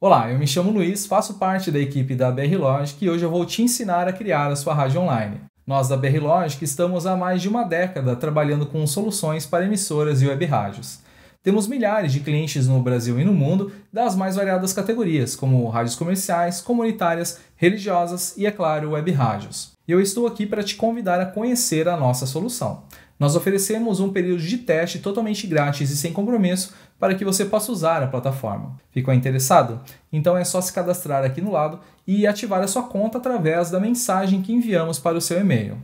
Olá, eu me chamo Luiz, faço parte da equipe da BR Logic e hoje eu vou te ensinar a criar a sua rádio online. Nós da BR Logic estamos há mais de uma década trabalhando com soluções para emissoras e web rádios. Temos milhares de clientes no Brasil e no mundo das mais variadas categorias, como rádios comerciais, comunitárias, religiosas e, é claro, web rádios. E eu estou aqui para te convidar a conhecer a nossa solução. Nós oferecemos um período de teste totalmente grátis e sem compromisso para que você possa usar a plataforma. Ficou interessado? Então é só se cadastrar aqui no lado e ativar a sua conta através da mensagem que enviamos para o seu e-mail.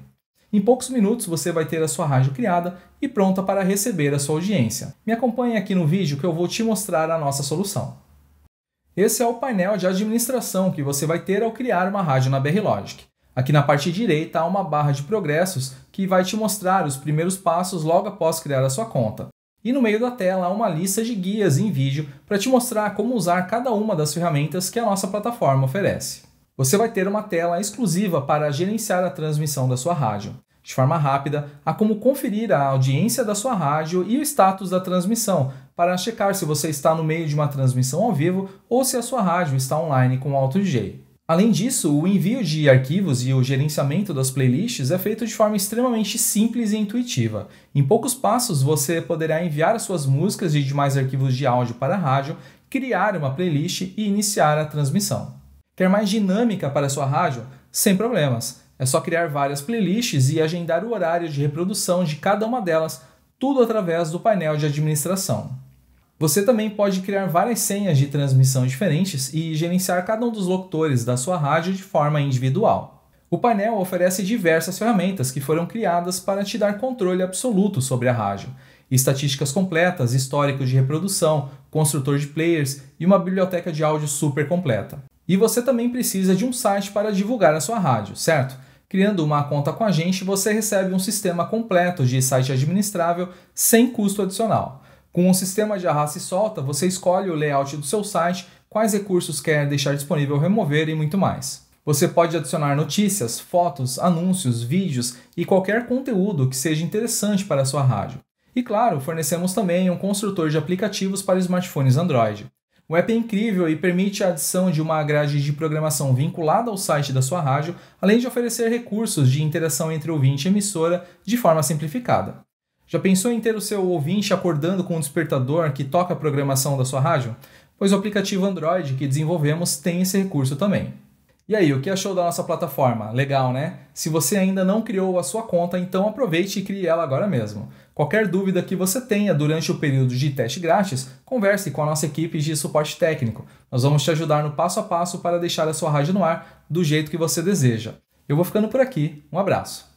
Em poucos minutos você vai ter a sua rádio criada e pronta para receber a sua audiência. Me acompanhe aqui no vídeo que eu vou te mostrar a nossa solução. Esse é o painel de administração que você vai ter ao criar uma rádio na BR Logic. Aqui na parte direita há uma barra de progressos que vai te mostrar os primeiros passos logo após criar a sua conta. E no meio da tela há uma lista de guias em vídeo para te mostrar como usar cada uma das ferramentas que a nossa plataforma oferece. Você vai ter uma tela exclusiva para gerenciar a transmissão da sua rádio. De forma rápida, há como conferir a audiência da sua rádio e o status da transmissão, para checar se você está no meio de uma transmissão ao vivo ou se a sua rádio está online com o Auto DJ. Além disso, o envio de arquivos e o gerenciamento das playlists é feito de forma extremamente simples e intuitiva. Em poucos passos, você poderá enviar suas músicas e demais arquivos de áudio para a rádio, criar uma playlist e iniciar a transmissão. Quer mais dinâmica para sua rádio? Sem problemas. É só criar várias playlists e agendar o horário de reprodução de cada uma delas, tudo através do painel de administração. Você também pode criar várias senhas de transmissão diferentes e gerenciar cada um dos locutores da sua rádio de forma individual. O painel oferece diversas ferramentas que foram criadas para te dar controle absoluto sobre a rádio, estatísticas completas, histórico de reprodução, construtor de players e uma biblioteca de áudio super completa. E você também precisa de um site para divulgar a sua rádio, certo? Criando uma conta com a gente, você recebe um sistema completo de site administrável sem custo adicional. Com o sistema de arrasta e solta, você escolhe o layout do seu site, quais recursos quer deixar disponível, remover e muito mais. Você pode adicionar notícias, fotos, anúncios, vídeos e qualquer conteúdo que seja interessante para a sua rádio. E claro, fornecemos também um construtor de aplicativos para smartphones Android. O app é incrível e permite a adição de uma grade de programação vinculada ao site da sua rádio, além de oferecer recursos de interação entre ouvinte e emissora de forma simplificada. Já pensou em ter o seu ouvinte acordando com um despertador que toca a programação da sua rádio? Pois o aplicativo Android que desenvolvemos tem esse recurso também. E aí, o que achou da nossa plataforma? Legal, né? Se você ainda não criou a sua conta, então aproveite e crie ela agora mesmo. Qualquer dúvida que você tenha durante o período de teste grátis, converse com a nossa equipe de suporte técnico. Nós vamos te ajudar no passo a passo para deixar a sua rádio no ar do jeito que você deseja. Eu vou ficando por aqui. Um abraço.